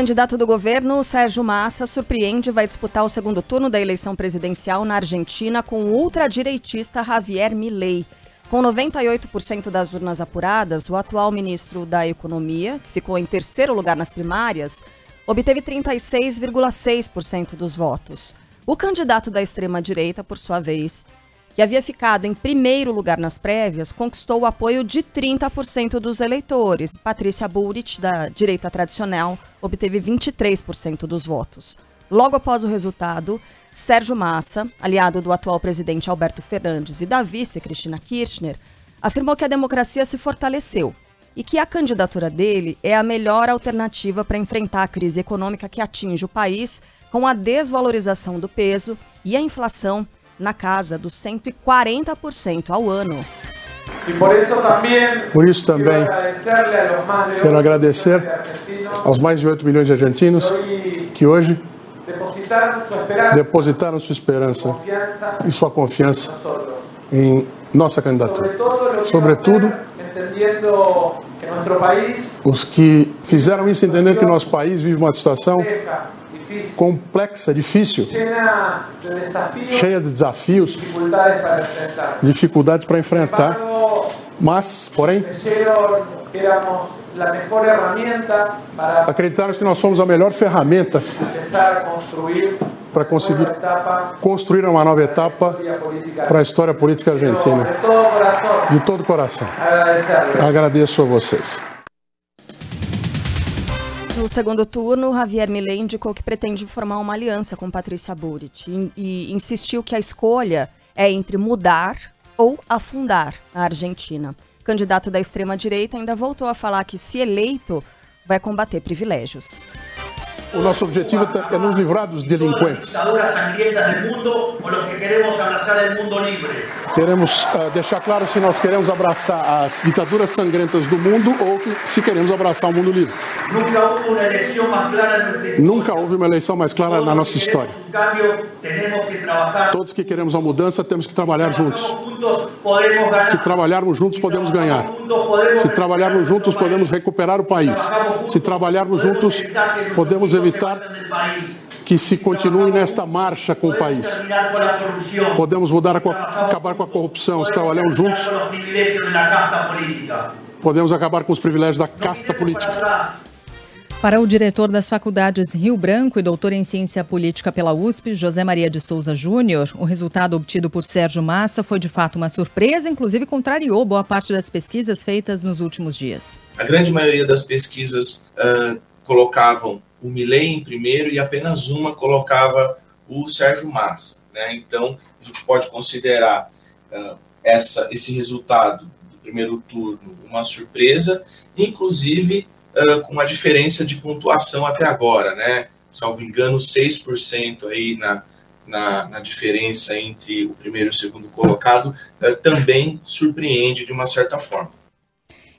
Candidato do governo, Sérgio Massa, surpreende, e vai disputar o segundo turno da eleição presidencial na Argentina com o ultradireitista Javier Milei. Com 98% das urnas apuradas, o atual ministro da Economia, que ficou em terceiro lugar nas primárias, obteve 36,6% dos votos. O candidato da extrema-direita, por sua vez, que havia ficado em primeiro lugar nas prévias, conquistou o apoio de 30% dos eleitores. Patrícia Bullrich, da direita tradicional, obteve 23% dos votos. Logo após o resultado, Sérgio Massa, aliado do atual presidente Alberto Fernandes e da vice Cristina Kirchner, afirmou que a democracia se fortaleceu e que a candidatura dele é a melhor alternativa para enfrentar a crise econômica que atinge o país com a desvalorização do peso e a inflação na casa dos 140% ao ano. Por isso também quero agradecer aos mais de 8 milhões de argentinos que hoje depositaram sua esperança e sua confiança em nossa candidatura. Sobretudo, os que fizeram isso entender que nosso país vive uma situação difícil. complexa, difícil, cheia de desafios, dificuldades para enfrentar. Mas, porém, acreditamos que nós somos a melhor ferramenta para conseguir construir uma nova etapa para a história política argentina. De todo o coração. Agradeço a vocês. No segundo turno, Javier Milei indicou que pretende formar uma aliança com Patrícia Burit e, e insistiu que a escolha é entre mudar ou afundar a Argentina. O candidato da extrema-direita ainda voltou a falar que, se eleito, vai combater privilégios. O nosso objetivo é nos livrar dos delinquentes. Queremos uh, deixar claro se nós queremos abraçar as ditaduras sangrentas do mundo ou que, se queremos abraçar o mundo livre. Nunca houve uma eleição mais clara na nossa história. Todos que queremos a mudança temos que trabalhar juntos. Se trabalharmos juntos, podemos ganhar. Se trabalharmos juntos, podemos recuperar o país. Se trabalharmos juntos, podemos evitar que se continue nesta marcha com o país. Podemos mudar a, acabar com a corrupção, se trabalhamos juntos. Podemos acabar com os privilégios da casta política. Para o diretor das faculdades Rio Branco e doutor em ciência política pela USP, José Maria de Souza Júnior, o resultado obtido por Sérgio Massa foi de fato uma surpresa, inclusive contrariou boa parte das pesquisas feitas nos últimos dias. A grande maioria das pesquisas uh, colocavam o Milley em primeiro e apenas uma colocava o Sérgio Massa. Né? Então, a gente pode considerar uh, essa, esse resultado do primeiro turno uma surpresa, inclusive uh, com a diferença de pontuação até agora, né? salvo engano, 6% aí na, na, na, diferença entre o primeiro e o segundo colocado, uh, também surpreende de uma certa forma.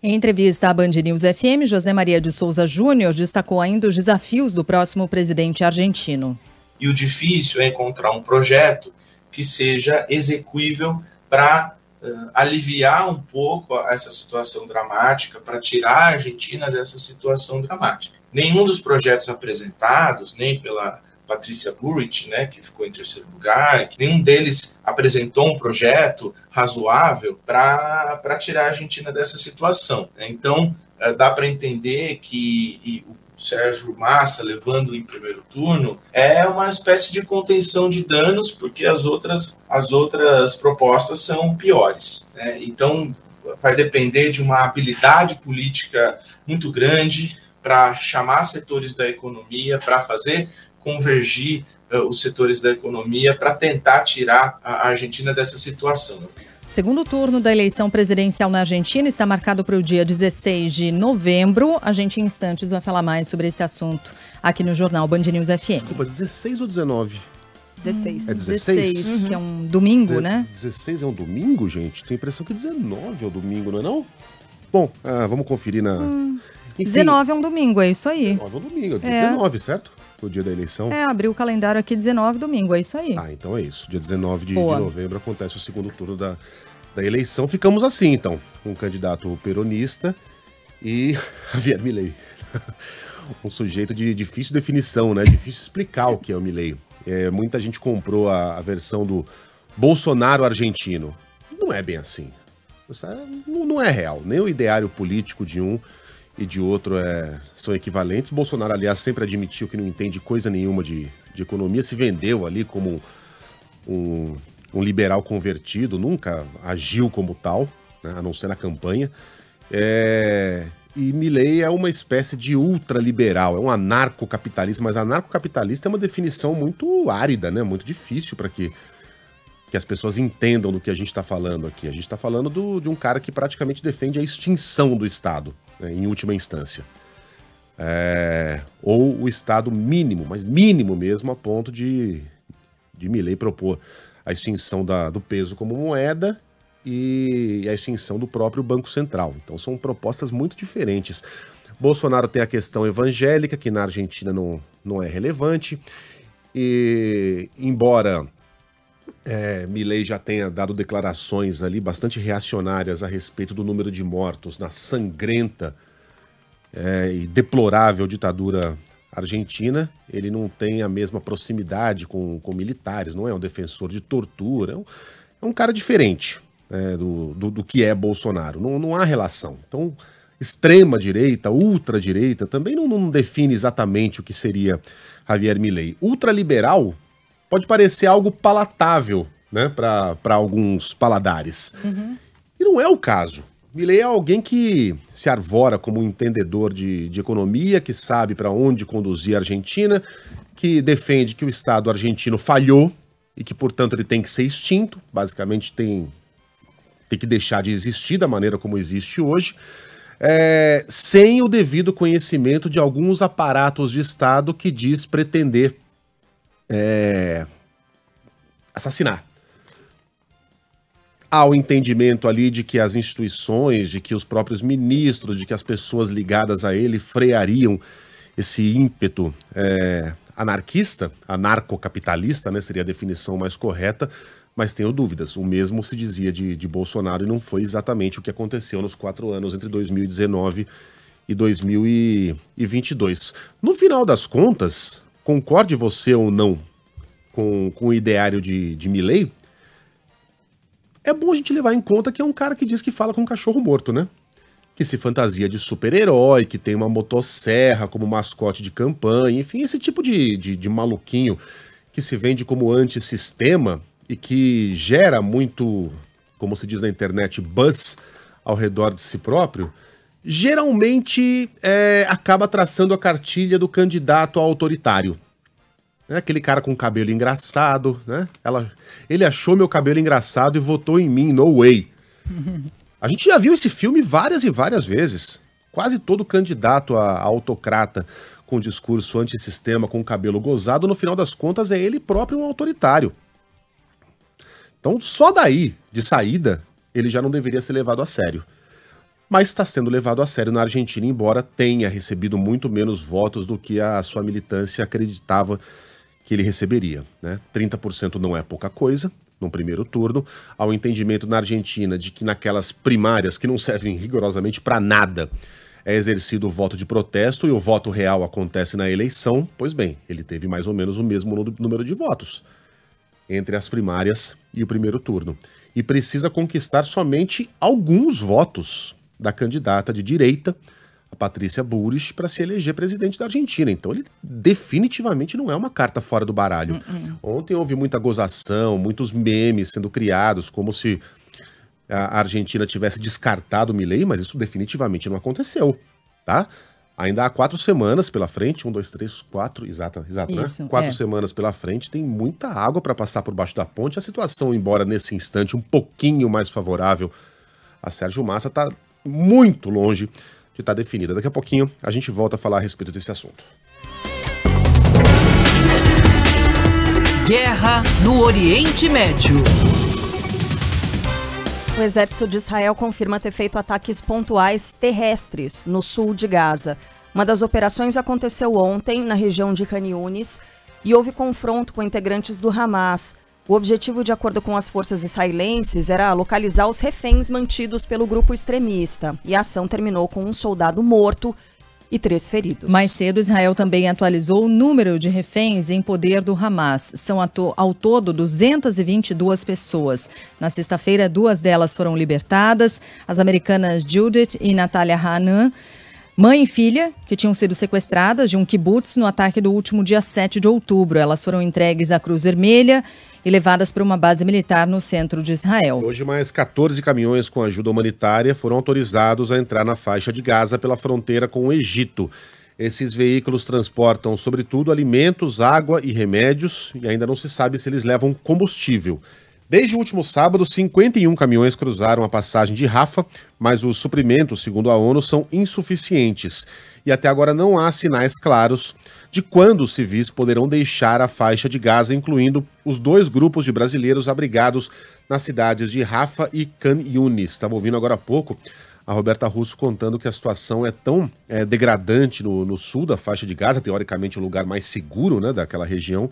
Em entrevista à Band News FM, José Maria de Souza Júnior destacou ainda os desafios do próximo presidente argentino. E o difícil é encontrar um projeto que seja execuível para uh, eh, aliviar um pouco essa situação dramática, para tirar a Argentina dessa situação dramática. Nenhum dos projetos apresentados, nem pela Patrícia Burrich, né, que ficou em terceiro lugar, nenhum deles apresentou um projeto razoável para tirar a Argentina dessa situação. Né. Então, eh, dá para entender que o Sérgio Massa levando em primeiro turno é uma espécie de contenção de danos, porque as outras, as outras propostas são piores. Né? Então, vai depender de uma habilidade política muito grande para chamar setores da economia, para fazer convergir uh, os setores da economia para tentar tirar a Argentina dessa situação. O segundo turno da eleição presidencial na Argentina está marcado para o dia 16 de novembro. A gente em instantes vai falar mais sobre esse assunto aqui no Jornal Band News FM. Desculpa, 16 ou 19? 16. É 16? 16 uhum. Que é uhum. um domingo, Dez... né? 16 é um domingo, gente? Tenho a impressão que 19 é o um domingo, não é não? Bom, ah, vamos conferir na... Hum, Enfim, 19 é um domingo, é isso aí. 19 é um domingo, é. 19, é. certo? o dia da eleição? É, abriu o calendário aqui 19 domingo, é isso aí. Ah, então é isso. Dia 19 de, de novembro acontece o segundo turno da, da eleição. Ficamos assim, então, um candidato peronista e Javier Milei. um sujeito de difícil definição, né? Difícil explicar o que é o Milei. É, muita gente comprou a, a, versão do Bolsonaro argentino. Não é bem assim. É, não, não é real. Nem o ideário político de um e de outro é, são equivalentes. Bolsonaro, aliás, sempre admitiu que não entende coisa nenhuma de, de economia, se vendeu ali como um, um liberal convertido, nunca agiu como tal, né, a não ser na campanha. É, e Milley é uma espécie de ultraliberal, é um anarcocapitalista, mas anarcocapitalista é uma definição muito árida, né? Muito difícil para que, que as pessoas entendam do que a gente está falando aqui. A gente está falando do, de um cara que praticamente defende a extinção do Estado né, em última instância. É, ou o Estado mínimo, mas mínimo mesmo, a ponto de, de Milley propor a extinção da, do peso como moeda e a extinção do próprio Banco Central. Então são propostas muito diferentes. Bolsonaro tem a questão evangélica, que na Argentina não, não é relevante, e embora é, Milley já tenha dado declarações ali bastante reacionárias a respeito do número de mortos na sangrenta é, e deplorável ditadura argentina, ele não tem a mesma proximidade com, com militares, não é um defensor de tortura, é um, é um cara diferente é, do, do, do, que é Bolsonaro, não, não há relação. Então, extrema-direita, ultra direita, também não, não define exatamente o que seria Javier Milley. Ultraliberal pode parecer algo palatável, né, para alguns paladares. Uhum. E não é o caso. Milley é alguém que se arvora como um entendedor de, de economia, que sabe para onde conduzir a Argentina, que defende que o Estado argentino falhou e que, portanto, ele tem que ser extinto, basicamente tem, tem que deixar de existir da maneira como existe hoje, é, sem o devido conhecimento de alguns aparatos de Estado que diz pretender é, assassinar. Há o entendimento ali de que as instituições, de que os próprios ministros, de que as pessoas ligadas a ele freariam esse ímpeto é, anarquista, anarcocapitalista, né, seria a definição mais correta, mas tenho dúvidas. O mesmo se dizia de, de Bolsonaro e não foi exatamente o que aconteceu nos quatro anos entre 2019 e 2022. No final das contas, concorde você ou não com, com o ideário de, de Milley, é bom a gente levar em conta que é um cara que diz que fala com um cachorro morto, né? Que se fantasia de super-herói, que tem uma motosserra como mascote de campanha, enfim, esse tipo de, de, de maluquinho que se vende como antissistema e que gera muito, como se diz na internet, buzz ao redor de si próprio geralmente é, acaba traçando a cartilha do candidato autoritário. Né, aquele cara com cabelo engraçado, né? Ela, ele achou meu cabelo engraçado e votou em mim, no way. A gente já viu esse filme várias e várias vezes. Quase todo candidato a, a autocrata com discurso antissistema, com cabelo gozado, no final das contas é ele próprio um autoritário. Então só daí, de saída, ele já não deveria ser levado a sério mas está sendo levado a sério na Argentina, embora tenha recebido muito menos votos do que a sua militância acreditava que ele receberia. Né? 30% não é pouca coisa no primeiro turno, ao entendimento na Argentina de que naquelas primárias que não servem rigorosamente para nada é exercido o voto de protesto e o voto real acontece na eleição, pois bem, ele teve mais ou menos o mesmo número de votos entre as primárias e o primeiro turno. E precisa conquistar somente alguns votos da candidata de direita, a Patrícia Buris, para se eleger presidente da Argentina. Então ele definitivamente não é uma carta fora do baralho. Uh -uh. Ontem houve muita gozação, muitos memes sendo criados, como se a Argentina tivesse descartado o Milei, mas isso definitivamente não aconteceu, tá? Ainda há quatro semanas pela frente, um, dois, três, quatro, exato, exato, né? isso, né? Quatro é. semanas pela frente, tem muita água para passar por baixo da ponte. A situação, embora nesse instante um pouquinho mais favorável a Sérgio Massa, está muito longe de estar tá definida. Daqui a pouquinho a gente volta a falar a respeito desse assunto. Guerra no Oriente Médio. O exército de Israel confirma ter feito ataques pontuais terrestres no sul de Gaza. Uma das operações aconteceu ontem na região de Caniones e houve confronto com integrantes do Hamas. O objetivo, de acordo com as forças israelenses, era localizar os reféns mantidos pelo grupo extremista. E a ação terminou com um soldado morto e três feridos. Mais cedo, Israel também atualizou o número de reféns em poder do Hamas. São ao todo 222 pessoas. Na sexta-feira, duas delas foram libertadas: as americanas Judith e Natalia Hanan. Mãe e filha, que tinham sido sequestradas de um kibutz no ataque do último dia 7 de outubro. Elas foram entregues à Cruz Vermelha e levadas para uma base militar no centro de Israel. Hoje, mais 14 caminhões com ajuda humanitária foram autorizados a entrar na faixa de Gaza pela fronteira com o Egito. Esses veículos transportam, sobretudo, alimentos, água e remédios, e ainda não se sabe se eles levam combustível. Desde o último sábado, 51 caminhões cruzaram a passagem de Rafa, mas os suprimentos, segundo a ONU, são insuficientes. E até agora não há sinais claros de quando os civis poderão deixar a faixa de Gaza, incluindo os dois grupos de brasileiros abrigados nas cidades de Rafa e Khan Yunis. Estava ouvindo agora há pouco a Roberta Russo contando que a situação é tão é, degradante no, no sul da faixa de Gaza, teoricamente o lugar mais seguro né, daquela região,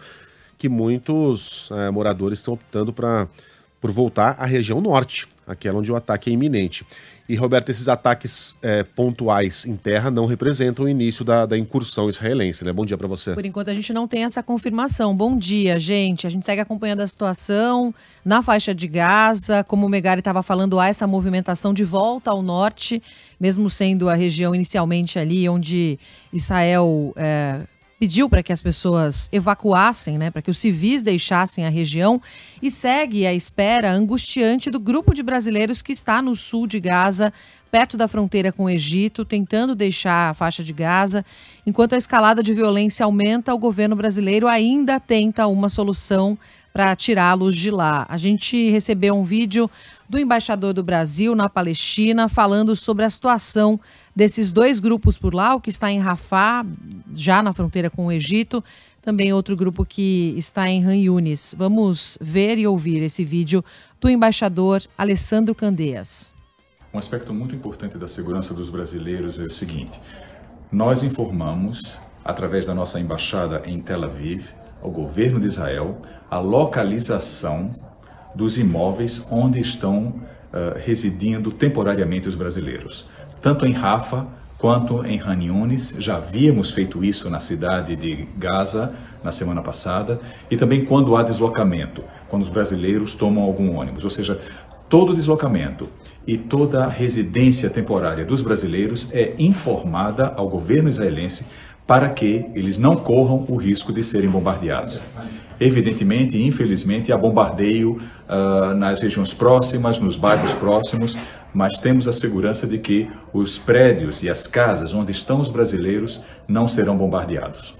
que muitos é, moradores estão optando pra, por voltar à região norte, aquela onde o ataque é iminente. E, Roberto, esses ataques é, pontuais em terra não representam o início da, da incursão israelense, né? Bom dia para você. Por enquanto a gente não tem essa confirmação. Bom dia, gente. A gente segue acompanhando a situação na faixa de Gaza. Como o Megari estava falando, há essa movimentação de volta ao norte, mesmo sendo a região inicialmente ali onde Israel. É pediu para que as pessoas evacuassem, né, para que os civis deixassem a região e segue a espera angustiante do grupo de brasileiros que está no sul de Gaza, perto da fronteira com o Egito, tentando deixar a faixa de Gaza. Enquanto a escalada de violência aumenta, o governo brasileiro ainda tenta uma solução para tirá-los de lá. A gente recebeu um vídeo do embaixador do Brasil na Palestina falando sobre a situação desses dois grupos por lá, o que está em Rafah, já na fronteira com o Egito, também outro grupo que está em Han Yunis. Vamos ver e ouvir esse vídeo do embaixador Alessandro Candeias. Um aspecto muito importante da segurança dos brasileiros é o seguinte: nós informamos, através da nossa embaixada em Tel Aviv, ao governo de Israel, a localização dos imóveis onde estão uh, residindo temporariamente os brasileiros. Tanto em Rafa quanto em Han já havíamos feito isso na cidade de Gaza na semana passada, e também quando há deslocamento, quando os brasileiros tomam algum ônibus, ou seja, todo deslocamento e toda residência temporária dos brasileiros é informada ao governo israelense para que eles não corram o risco de serem bombardeados evidentemente e infelizmente há bombardeio uh, nas regiões próximas, nos bairros próximos, mas temos a segurança de que os prédios e as casas onde estão os brasileiros não serão bombardeados.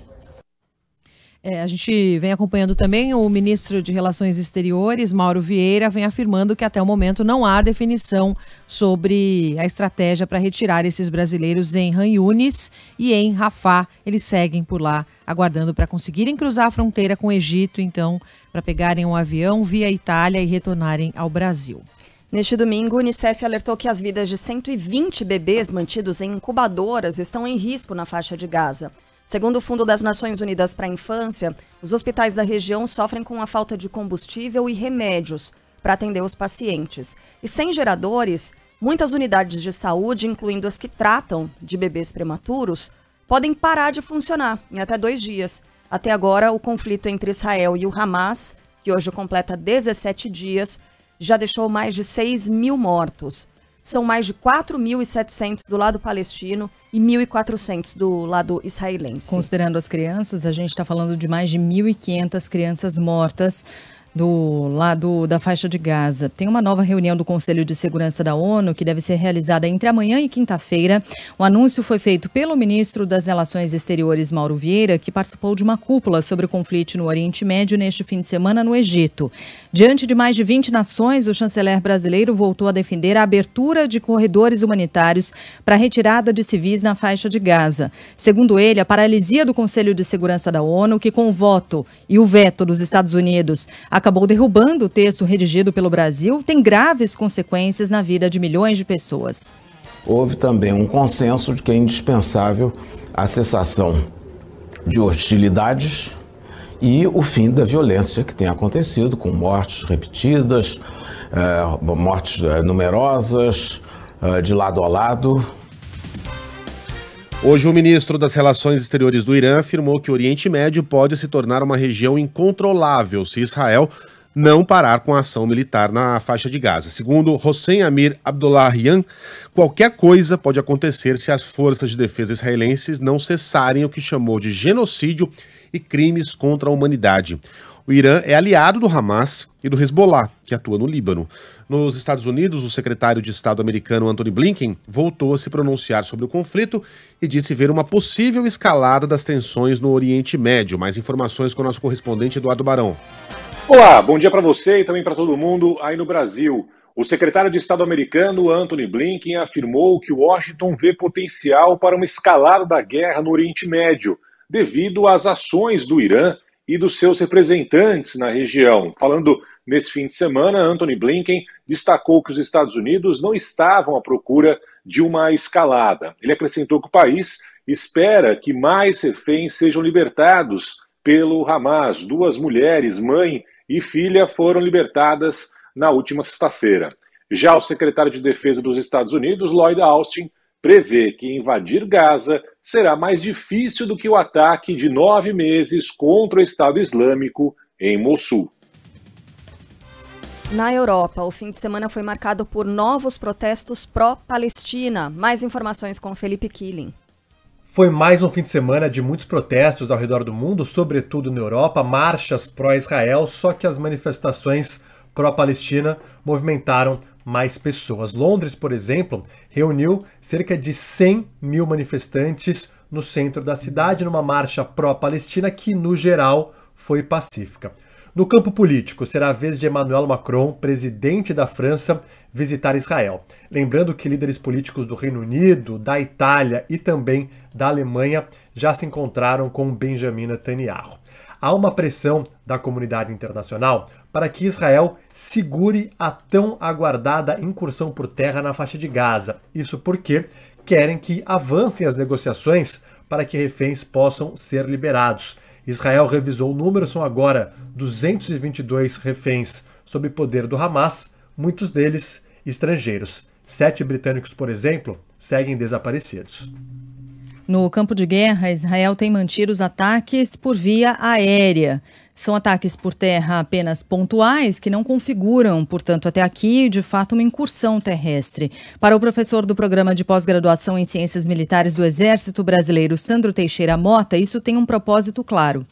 É, a gente vem acompanhando também o ministro de Relações Exteriores, Mauro Vieira, vem afirmando que até o momento não há definição sobre a estratégia para retirar esses brasileiros em Ranhunes e em Rafah. Eles seguem por lá, aguardando para conseguirem cruzar a fronteira com o Egito, então, para pegarem um avião via Itália e retornarem ao Brasil. Neste domingo, o Unicef alertou que as vidas de 120 bebês mantidos em incubadoras estão em risco na faixa de Gaza. Segundo o Fundo das Nações Unidas para a Infância, os hospitais da região sofrem com a falta de combustível e remédios para atender os pacientes. E sem geradores, muitas unidades de saúde, incluindo as que tratam de bebês prematuros, podem parar de funcionar em até dois dias. Até agora, o conflito entre Israel e o Hamas, que hoje completa 17 dias, já deixou mais de 6 mil mortos são mais de 4.700 do lado palestino e 1.400 do lado israelense. Considerando as crianças, a gente está falando de mais de 1.500 crianças mortas do lado da faixa de Gaza. Tem uma nova reunião do Conselho de Segurança da ONU que deve ser realizada entre amanhã e quinta-feira. O anúncio foi feito pelo ministro das Relações Exteriores, Mauro Vieira, que participou de uma cúpula sobre o conflito no Oriente Médio neste fim de semana no Egito. Diante de mais de 20 nações, o chanceler brasileiro voltou a defender a abertura de corredores humanitários para a retirada de civis na faixa de Gaza. Segundo ele, a paralisia do Conselho de Segurança da ONU, que com o voto e o veto dos Estados Unidos acabou derrubando o texto redigido pelo Brasil, tem graves consequências na vida de milhões de pessoas. Houve também um consenso de que é indispensável a cessação de hostilidades e o fim da violência que tem acontecido, com mortes repetidas, eh, mortes eh, numerosas, eh, de lado a lado. Hoje, o ministro das Relações Exteriores do Irã afirmou que o Oriente Médio pode se tornar uma região incontrolável se Israel não parar com a ação militar na faixa de Gaza. Segundo Hossein Amir Abdullahian, qualquer coisa pode acontecer se as forças de defesa israelenses não cessarem o que chamou de genocídio e crimes contra a humanidade. O Irã é aliado do Hamas e do Hezbollah, que atua no Líbano. Nos Estados Unidos, o secretário de Estado americano Anthony Blinken voltou a se pronunciar sobre o conflito e disse ver uma possível escalada das tensões no Oriente Médio. Mais informações com o nosso correspondente Eduardo Barão. Olá, bom dia para você e também para todo mundo aí no Brasil. O secretário de Estado americano Anthony Blinken afirmou que Washington vê potencial para uma escalada da guerra no Oriente Médio devido às ações do Irã e dos seus representantes na região. Falando nesse fim de semana, Anthony Blinken destacou que os Estados Unidos não estavam à procura de uma escalada. Ele acrescentou que o país espera que mais reféns sejam libertados pelo Hamas. Duas mulheres, mãe e filha, foram libertadas na última sexta-feira. Já o secretário de Defesa dos Estados Unidos, Lloyd Austin, prevê que invadir Gaza será mais difícil do que o ataque de nove meses contra o Estado Islâmico em Mossul. Na Europa, o fim de semana foi marcado por novos protestos pró-Palestina. Mais informações com Felipe Killing. Foi mais um fim de semana de muitos protestos ao redor do mundo, sobretudo na Europa, marchas pró-Israel, só que as manifestações pró-Palestina movimentaram mais pessoas. Londres, por exemplo, reuniu cerca de 100 mil manifestantes no centro da cidade numa marcha pró-Palestina que, no geral, foi pacífica. No campo político, será a vez de Emmanuel Macron, presidente da França, visitar Israel. Lembrando que líderes políticos do Reino Unido, da Itália e também da Alemanha já se encontraram com Benjamin Netanyahu há uma pressão da comunidade internacional para que Israel segure a tão aguardada incursão por terra na faixa de Gaza. Isso porque querem que avancem as negociações para que reféns possam ser liberados. Israel revisou o número, são agora 222 reféns sob poder do Hamas, muitos deles estrangeiros. Sete britânicos, por exemplo, seguem desaparecidos. No campo de guerra, Israel tem mantido os ataques por via aérea. São ataques por terra apenas pontuais, que não configuram, portanto, até aqui, de fato, uma incursão terrestre. Para o professor do programa de pós-graduação em Ciências Militares do Exército Brasileiro, Sandro Teixeira Mota, isso tem um propósito claro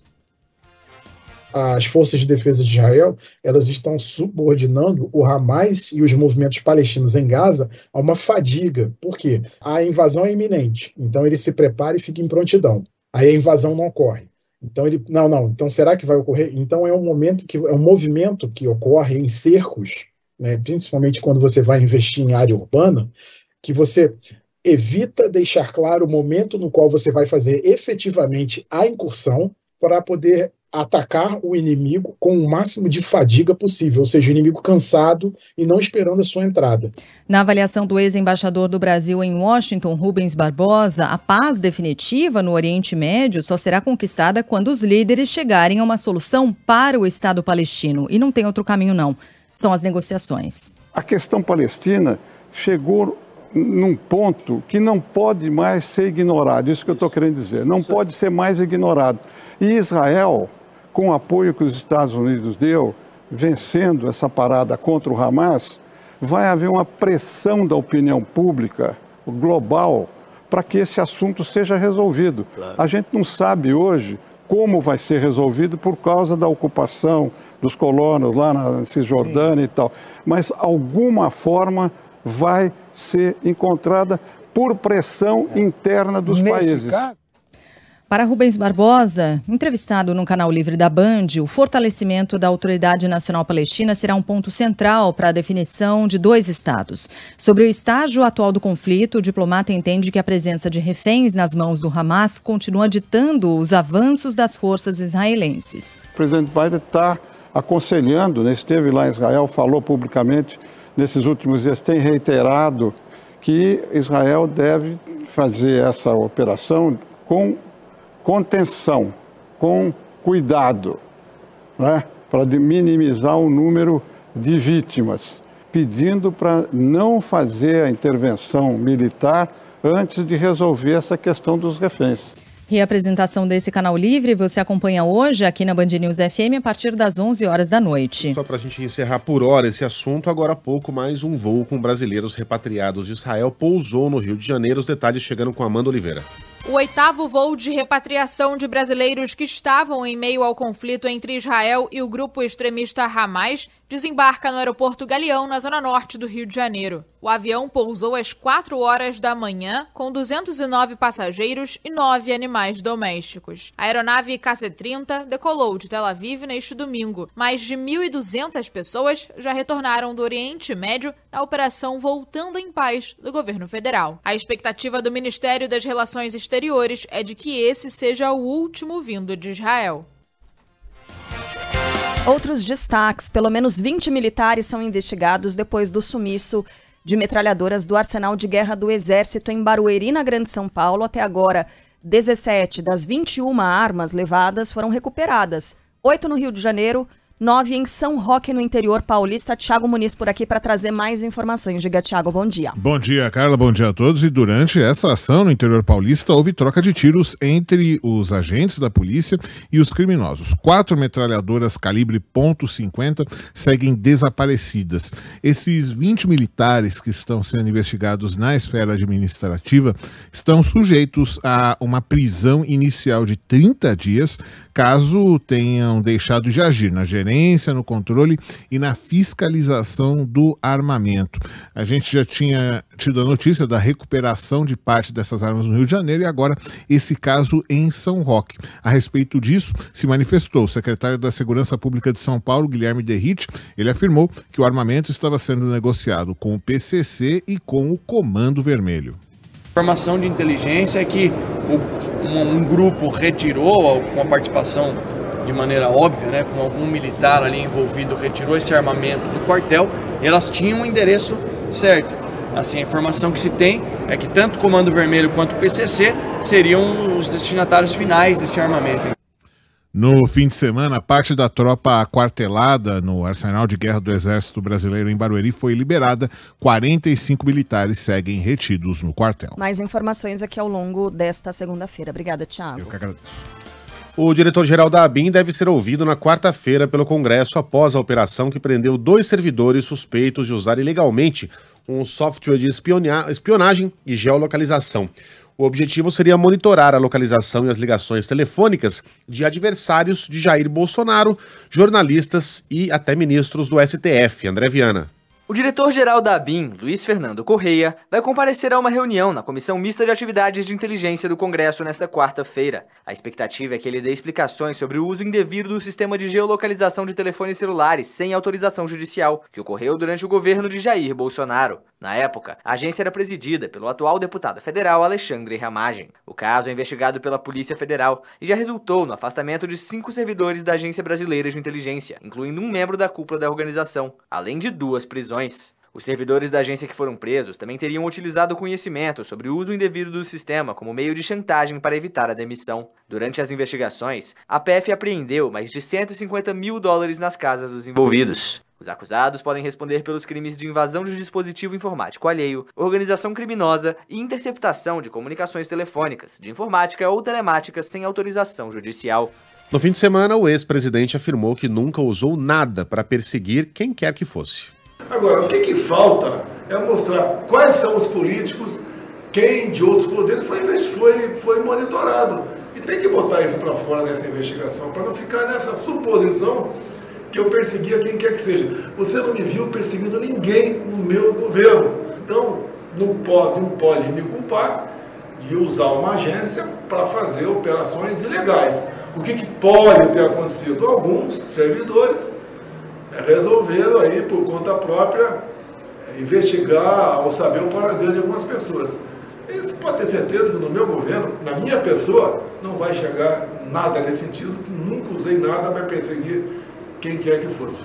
as forças de defesa de Israel elas estão subordinando o Hamas e os movimentos palestinos em Gaza a uma fadiga. Por quê? A invasão é iminente, então ele se prepara e fica em prontidão. Aí a invasão não ocorre. Então ele, não, não. Então será que vai ocorrer? Então é um momento que é um movimento que ocorre em cercos, né, principalmente quando você vai investir em área urbana, que você evita deixar claro o momento no qual você vai fazer efetivamente a incursão para poder atacar o inimigo com o máximo de fadiga possível, ou seja, o inimigo cansado e não esperando a sua entrada. Na avaliação do ex-embaixador do Brasil em Washington, Rubens Barbosa, a paz definitiva no Oriente Médio só será conquistada quando os líderes chegarem a uma solução para o Estado palestino. E não tem outro caminho, não. São as negociações. A questão palestina chegou num ponto que não pode mais ser ignorado, isso que eu estou querendo dizer, não isso. pode ser mais ignorado. E Israel, com o apoio que os Estados Unidos deu, vencendo essa parada contra o Hamas, vai haver uma pressão da opinião pública global para que esse assunto seja resolvido. Claro. A gente não sabe hoje como vai ser resolvido por causa da ocupação dos colonos lá na Cisjordânia Sim. e tal, mas alguma forma vai ser encontrada por pressão é. interna dos Nesse países. Caso... Para Rubens Barbosa, entrevistado no canal Livre da Band, o fortalecimento da Autoridade Nacional Palestina será um ponto central para a definição de dois estados. Sobre o estágio atual do conflito, o diplomata entende que a presença de reféns nas mãos do Hamas continua ditando os avanços das forças israelenses. O presidente Biden está aconselhando, né, esteve lá em Israel, falou publicamente nesses últimos dias, tem reiterado que Israel deve fazer essa operação com contenção, com cuidado, né? para minimizar o número de vítimas, pedindo para não fazer a intervenção militar antes de resolver essa questão dos reféns. E a apresentação desse canal livre você acompanha hoje aqui na Band News FM a partir das 11 horas da noite. Só para a gente encerrar por hora esse assunto, agora há pouco mais um voo com brasileiros repatriados de Israel pousou no Rio de Janeiro. Os detalhes chegando com Amanda Oliveira. O oitavo voo de repatriação de brasileiros que estavam em meio ao conflito entre Israel e o grupo extremista Hamas desembarca no aeroporto Galeão, na zona norte do Rio de Janeiro. O avião pousou às 4 horas da manhã com 209 passageiros e 9 animais domésticos. A aeronave KC-30 decolou de Tel Aviv neste domingo. Mais de 1.200 pessoas já retornaram do Oriente Médio na operação Voltando em Paz do governo federal. A expectativa do Ministério das Relações Exteriores é de que esse seja o último vindo de Israel. Outros destaques: pelo menos 20 militares são investigados depois do sumiço de metralhadoras do arsenal de guerra do Exército em Barueri, na Grande São Paulo. Até agora, 17 das 21 armas levadas foram recuperadas: 8 no Rio de Janeiro, 9 em São Roque, no interior paulista. Tiago Muniz por aqui para trazer mais informações. Diga, Tiago, bom dia. Bom dia, Carla, bom dia a todos. E durante essa ação no interior paulista, houve troca de tiros entre os agentes da polícia e os criminosos. Quatro metralhadoras calibre .50 seguem desaparecidas. Esses 20 militares que estão sendo investigados na esfera administrativa estão sujeitos a uma prisão inicial de 30 dias caso tenham deixado de agir na gerência, no controle e na fiscalização do armamento. A gente já tinha tido a notícia da recuperação de parte dessas armas no Rio de Janeiro e agora esse caso em São Roque. A respeito disso, se manifestou o secretário da Segurança Pública de São Paulo, Guilherme Derrit. Ele afirmou que o armamento estava sendo negociado com o PCC e com o Comando Vermelho. A informação de inteligência é que o um, um grupo retirou, com a participação de maneira óbvia, né, com algum militar ali envolvido, retirou esse armamento do quartel, e elas tinham o um endereço certo. Assim, a informação que se tem é que tanto o Comando Vermelho quanto o PCC seriam os destinatários finais desse armamento. No fim de semana, parte da tropa aquartelada no arsenal de guerra do Exército Brasileiro em Barueri foi liberada. 45 militares seguem retidos no quartel. Mais informações aqui ao longo desta segunda-feira. Obrigada, Tiago. Eu que agradeço. O diretor-geral da ABIN deve ser ouvido na quarta-feira pelo Congresso após a operação que prendeu dois servidores suspeitos de usar ilegalmente um software de espionagem e geolocalização. O objetivo seria monitorar a localização e as ligações telefônicas de adversários de Jair Bolsonaro, jornalistas e até ministros do STF, André Viana. O diretor-geral da ABIN, Luiz Fernando Correia, vai comparecer a uma reunião na Comissão Mista de Atividades de Inteligência do Congresso nesta quarta-feira. A expectativa é que ele dê explicações sobre o uso indevido do sistema de geolocalização de telefones celulares sem autorização judicial, que ocorreu durante o governo de Jair Bolsonaro. Na época, a agência era presidida pelo atual deputado federal Alexandre Ramagem. O caso é investigado pela Polícia Federal e já resultou no afastamento de cinco servidores da Agência Brasileira de Inteligência, incluindo um membro da cúpula da organização, além de duas prisões. Os servidores da agência que foram presos também teriam utilizado o conhecimento sobre o uso indevido do sistema como meio de chantagem para evitar a demissão. Durante as investigações, a PF apreendeu mais de 150 mil dólares nas casas dos envolvidos. Os acusados podem responder pelos crimes de invasão de dispositivo informático alheio, organização criminosa e interceptação de comunicações telefônicas, de informática ou telemática sem autorização judicial. No fim de semana, o ex-presidente afirmou que nunca usou nada para perseguir quem quer que fosse. Agora, o que, que falta é mostrar quais são os políticos, quem de outros poderes foi, foi, foi monitorado. E tem que botar isso para fora dessa investigação, para não ficar nessa suposição que eu perseguia quem quer que seja. Você não me viu perseguindo ninguém no meu governo. Então, não pode, não pode me culpar de usar uma agência para fazer operações ilegais. O que, que pode ter acontecido? Alguns servidores resolveram aí, por conta própria, investigar ou saber o paradeiro de algumas pessoas. Isso pode ter certeza que no meu governo, na minha pessoa, não vai chegar nada nesse sentido, que nunca usei nada para perseguir quem quer que fosse.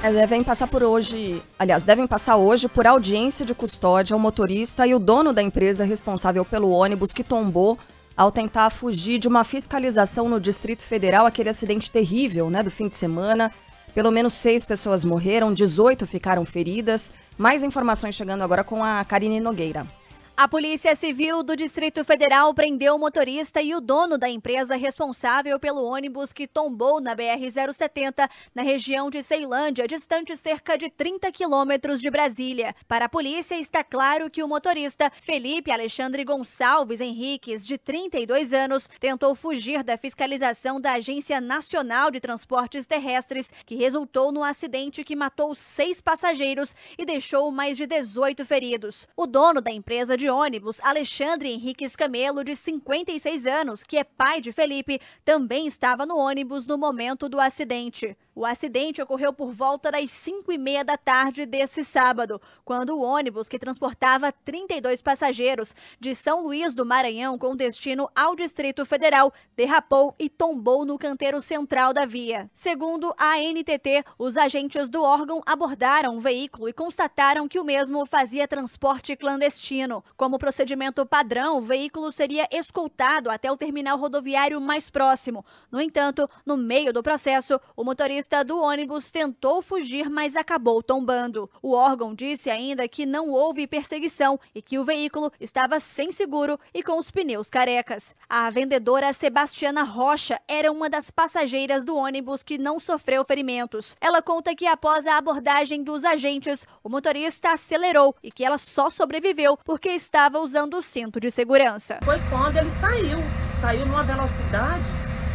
É, devem passar por hoje, aliás, devem passar hoje por audiência de custódia o motorista e o dono da empresa responsável pelo ônibus que tombou ao tentar fugir de uma fiscalização no Distrito Federal, aquele acidente terrível né, do fim de semana. Pelo menos seis pessoas morreram, 18 ficaram feridas. Mais informações chegando agora com a Karine Nogueira. A Polícia Civil do Distrito Federal prendeu o motorista e o dono da empresa responsável pelo ônibus que tombou na BR-070, na região de Ceilândia, distante cerca de 30 quilômetros de Brasília. Para a polícia, está claro que o motorista, Felipe Alexandre Gonçalves Henriques, de 32 anos, tentou fugir da fiscalização da Agência Nacional de Transportes Terrestres, que resultou no acidente que matou seis passageiros e deixou mais de 18 feridos. O dono da empresa de ônibus, Alexandre Henrique Camelo, de 56 anos, que é pai de Felipe, também estava no ônibus no momento do acidente. O acidente ocorreu por volta das 5 e meia da tarde desse sábado, quando o ônibus que transportava 32 passageiros de São Luís do Maranhão com destino ao Distrito Federal derrapou e tombou no canteiro central da via. Segundo a NTT, os agentes do órgão abordaram o veículo e constataram que o mesmo fazia transporte clandestino. Como procedimento padrão, o veículo seria escoltado até o terminal rodoviário mais próximo. No entanto, no meio do processo, o motorista motorista do ônibus tentou fugir, mas acabou tombando. O órgão disse ainda que não houve perseguição e que o veículo estava sem seguro e com os pneus carecas. A vendedora Sebastiana Rocha era uma das passageiras do ônibus que não sofreu ferimentos. Ela conta que após a abordagem dos agentes, o motorista acelerou e que ela só sobreviveu porque estava usando o cinto de segurança. Foi quando ele saiu, saiu numa velocidade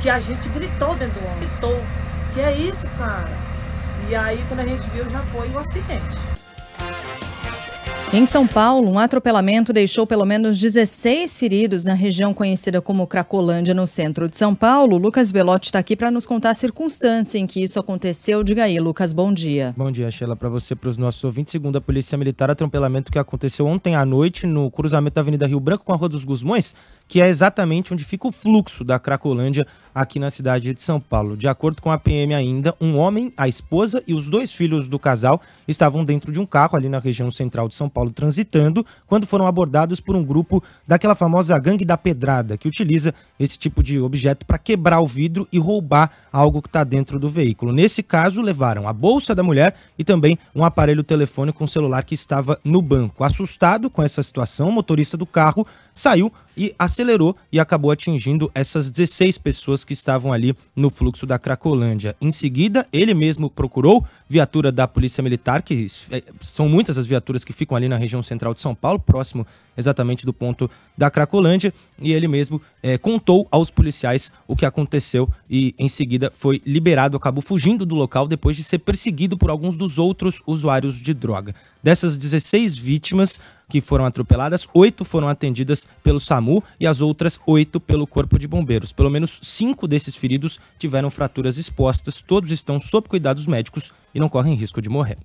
que a gente gritou dentro do ônibus, gritou que é isso, cara? E aí, quando a gente viu, já foi o um acidente. Em São Paulo, um atropelamento deixou pelo menos 16 feridos na região conhecida como Cracolândia, no centro de São Paulo. Lucas Belotti está aqui para nos contar a circunstância em que isso aconteceu. Diga aí, Lucas, bom dia. Bom dia, Sheila, para você, para os nossos ouvintes. Segundo a Polícia Militar, atropelamento que aconteceu ontem à noite no cruzamento da Avenida Rio Branco com a Rua dos Gusmões, que é exatamente onde fica o fluxo da Cracolândia aqui na cidade de São Paulo. De acordo com a PM ainda, um homem, a esposa e os dois filhos do casal estavam dentro de um carro ali na região central de São Paulo transitando quando foram abordados por um grupo daquela famosa gangue da pedrada, que utiliza esse tipo de objeto para quebrar o vidro e roubar algo que está dentro do veículo. Nesse caso, levaram a bolsa da mulher e também um aparelho telefônico com um celular que estava no banco. Assustado com essa situação, o motorista do carro saiu e acelerou e acabou atingindo essas 16 pessoas que estavam ali no fluxo da Cracolândia. Em seguida, ele mesmo procurou viatura da Polícia Militar, que é, são muitas as viaturas que ficam ali na região central de São Paulo, próximo exatamente do ponto da Cracolândia, e ele mesmo é, contou aos policiais o que aconteceu e em seguida foi liberado, acabou fugindo do local depois de ser perseguido por alguns dos outros usuários de droga. Dessas 16 vítimas que foram atropeladas, oito foram atendidas pelo SAMU e as outras oito pelo Corpo de Bombeiros. Pelo menos cinco desses feridos tiveram fraturas expostas, todos estão sob cuidados médicos e não correm risco de morrer.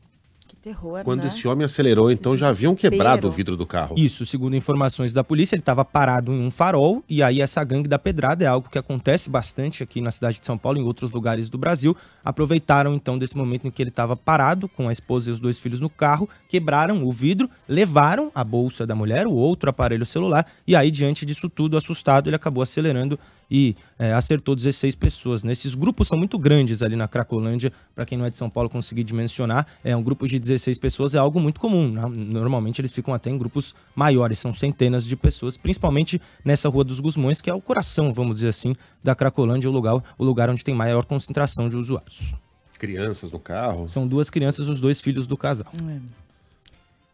Que terror, Quando né? esse homem acelerou, então já haviam quebrado o vidro do carro. Isso, segundo informações da polícia, ele estava parado em um farol e aí essa gangue da pedrada é algo que acontece bastante aqui na cidade de São Paulo e em outros lugares do Brasil. Aproveitaram então desse momento em que ele estava parado com a esposa e os dois filhos no carro, quebraram o vidro, levaram a bolsa da mulher, o outro aparelho celular e aí diante disso tudo, assustado, ele acabou acelerando e é, acertou 16 pessoas. Né? Esses grupos são muito grandes ali na Cracolândia, para quem não é de São Paulo conseguir dimensionar, é um grupo de 16 pessoas é algo muito comum. Né? Normalmente eles ficam até em grupos maiores, são centenas de pessoas, principalmente nessa Rua dos Gusmões, que é o coração, vamos dizer assim, da Cracolândia, o lugar, o lugar onde tem maior concentração de usuários. Crianças no carro? São duas crianças, os dois filhos do casal. É.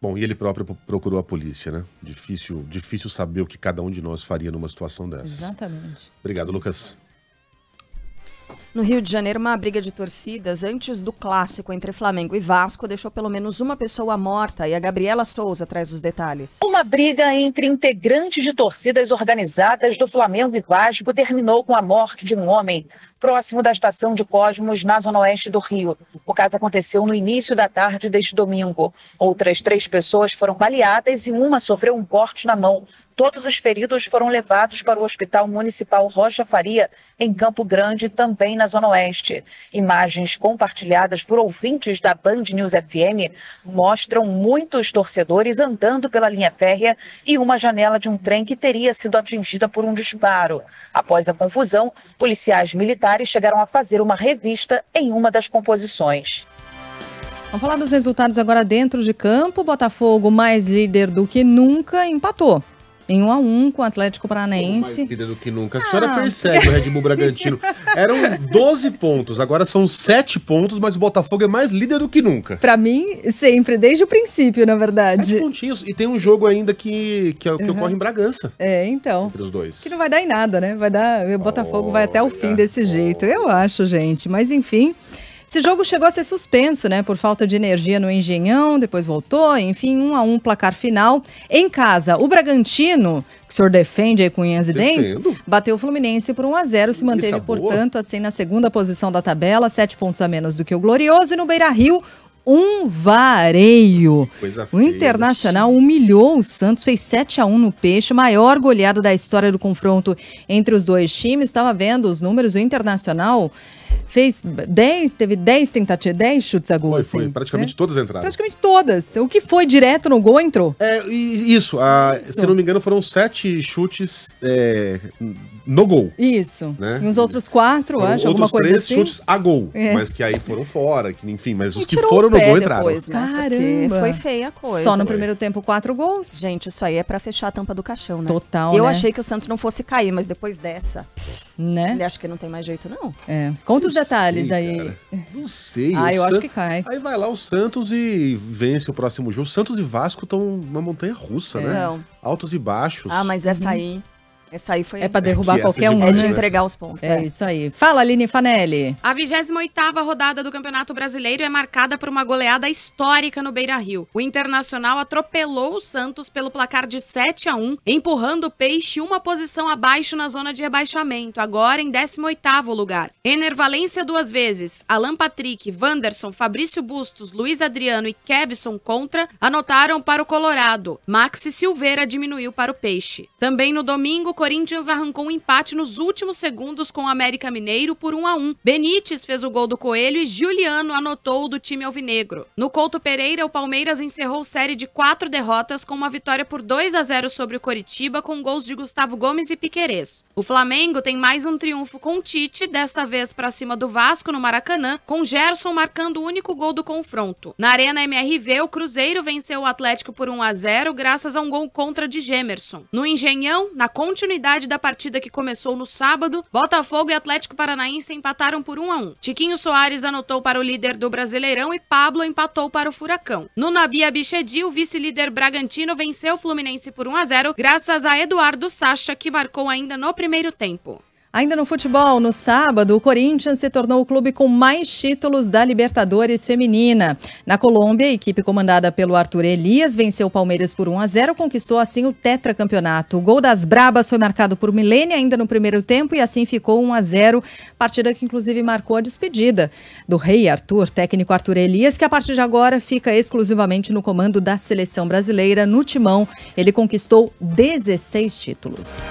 Bom, e ele próprio procurou a polícia, né? Difícil, difícil saber o que cada um de nós faria numa situação dessas. Exatamente. Obrigado, Lucas. No Rio de Janeiro, uma briga de torcidas antes do clássico entre Flamengo e Vasco deixou pelo menos uma pessoa morta e a Gabriela Souza traz os detalhes. Uma briga entre integrantes de torcidas organizadas do Flamengo e Vasco terminou com a morte de um homem próximo da estação de Cosmos, na zona oeste do Rio. O caso aconteceu no início da tarde deste domingo. Outras três pessoas foram baleadas e uma sofreu um corte na mão. Todos os feridos foram levados para o Hospital Municipal Rocha Faria, em Campo Grande, também na na Zona Oeste. Imagens compartilhadas por ouvintes da Band News FM mostram muitos torcedores andando pela linha férrea e uma janela de um trem que teria sido atingida por um disparo. Após a confusão, policiais militares chegaram a fazer uma revista em uma das composições. Vamos falar dos resultados agora dentro de campo. Botafogo, mais líder do que nunca, empatou em 1 um a 1 um com o Atlético Paranaense. Mais do que nunca. A ah. senhora percebe o Red Bull Bragantino. Eram 12 pontos, agora são 7 pontos, mas o Botafogo é mais líder do que nunca. Para mim, sempre, desde o princípio, na verdade. 7 pontinhos. E tem um jogo ainda que, que, que uhum. ocorre em Bragança. É, então. Entre os dois. Que não vai dar em nada, né? Vai dar. O Botafogo oh, vai até o fim desse oh. jeito. Eu acho, gente. Mas enfim. Esse jogo chegou a ser suspenso, né, por falta de energia no Engenhão, depois voltou, enfim, um a um placar final. Em casa, o Bragantino, que o senhor defende aí com unhas e dentes, bateu o Fluminense por 1 a 0 se é manteve, portanto, assim na segunda posição da tabela, sete pontos a menos do que o Glorioso, e no Beira-Rio, um vareio. Coisa o Internacional humilhou o Santos, fez 7 a 1 no Peixe, maior goleado da história do confronto entre os dois times. Estava vendo os números, o Internacional fez 10, teve 10 tentativas, 10 chutes a gol. Foi, assim, foi praticamente né? todas entraram. Praticamente todas. O que foi direto no gol entrou. É, isso, a, isso. Se não me engano, foram 7 chutes é, no gol. Isso. Né? E os outros 4, acho, alguma coisa três assim. chutes a gol, é. mas que aí foram fora, que, enfim, mas e os que foram no gol entraram. Depois, né? Caramba. foi feia a coisa. Só no foi. primeiro tempo, 4 gols. Gente, isso aí é para fechar a tampa do caixão, né? Total, Eu né? achei que o Santos não fosse cair, mas depois dessa... Né? Acho que não tem mais jeito, não. É. Conta não os detalhes sei, aí. Cara. Não sei. Ah, eu San... acho que cai. Aí vai lá o Santos e vence o próximo jogo. Santos e Vasco estão numa montanha russa, é. né? Não. Altos e baixos. Ah, mas essa aí. Essa aí foi. É pra é derrubar é qualquer um. É de entregar os pontos. É, é. isso aí. Fala, Aline Fanelli. A 28 rodada do Campeonato Brasileiro é marcada por uma goleada histórica no Beira Rio. O Internacional atropelou o Santos pelo placar de 7 a 1 empurrando o Peixe uma posição abaixo na zona de rebaixamento, agora em 18 lugar. Ener Valência duas vezes, Alan Patrick, Wanderson, Fabrício Bustos, Luiz Adriano e Kevson contra anotaram para o Colorado. Maxi Silveira diminuiu para o Peixe. Também no domingo, Corinthians arrancou um empate nos últimos segundos com o América Mineiro por 1 a 1. Benítez fez o gol do Coelho e Juliano anotou o do time alvinegro. No Couto Pereira, o Palmeiras encerrou série de quatro derrotas com uma vitória por 2 a 0 sobre o Coritiba com gols de Gustavo Gomes e Piquerez. O Flamengo tem mais um triunfo com Tite, desta vez para cima do Vasco no Maracanã, com Gerson marcando o único gol do confronto. Na Arena MRV, o Cruzeiro venceu o Atlético por 1 a 0 graças a um gol contra de Gemerson. No Engenhão, na continuação continuidade da partida que começou no sábado, Botafogo e Atlético Paranaense empataram por 1 a 1. Tiquinho Soares anotou para o líder do Brasileirão e Pablo empatou para o Furacão. No Nabi Bichedi, o vice-líder Bragantino venceu o Fluminense por 1 a 0, graças a Eduardo Sacha, que marcou ainda no primeiro tempo. Ainda no futebol, no sábado, o Corinthians se tornou o clube com mais títulos da Libertadores feminina. Na Colômbia, a equipe comandada pelo Arthur Elias venceu o Palmeiras por 1 a 0, conquistou assim o tetracampeonato. O gol das Brabas foi marcado por Milene ainda no primeiro tempo e assim ficou 1 a 0, partida que inclusive marcou a despedida do rei Arthur, técnico Arthur Elias, que a partir de agora fica exclusivamente no comando da seleção brasileira no timão. Ele conquistou 16 títulos.